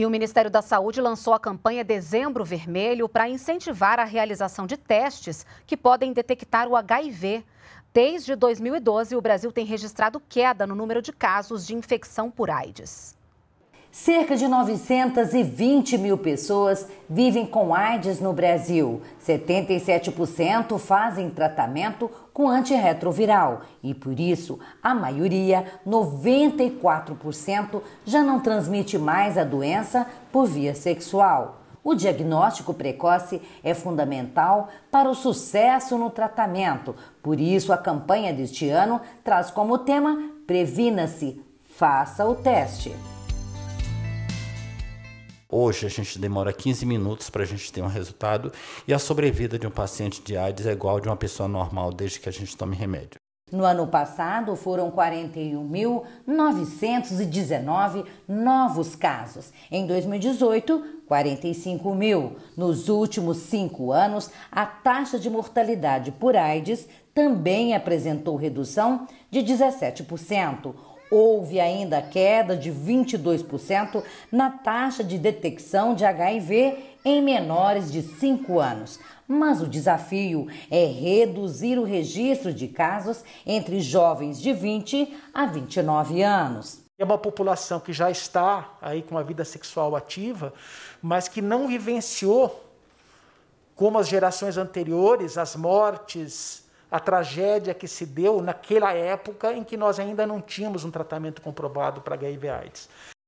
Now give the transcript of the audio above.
E o Ministério da Saúde lançou a campanha Dezembro Vermelho para incentivar a realização de testes que podem detectar o HIV. Desde 2012, o Brasil tem registrado queda no número de casos de infecção por AIDS. Cerca de 920 mil pessoas vivem com AIDS no Brasil. 77% fazem tratamento com antirretroviral e, por isso, a maioria, 94%, já não transmite mais a doença por via sexual. O diagnóstico precoce é fundamental para o sucesso no tratamento. Por isso, a campanha deste ano traz como tema Previna-se, faça o teste. Hoje a gente demora 15 minutos para a gente ter um resultado e a sobrevida de um paciente de AIDS é igual a de uma pessoa normal desde que a gente tome remédio. No ano passado foram 41.919 novos casos. Em 2018, 45 mil. Nos últimos cinco anos, a taxa de mortalidade por AIDS também apresentou redução de 17%. Houve ainda queda de 22% na taxa de detecção de HIV em menores de 5 anos. Mas o desafio é reduzir o registro de casos entre jovens de 20 a 29 anos. É uma população que já está aí com a vida sexual ativa, mas que não vivenciou, como as gerações anteriores, as mortes, a tragédia que se deu naquela época em que nós ainda não tínhamos um tratamento comprovado para HIV/AIDS.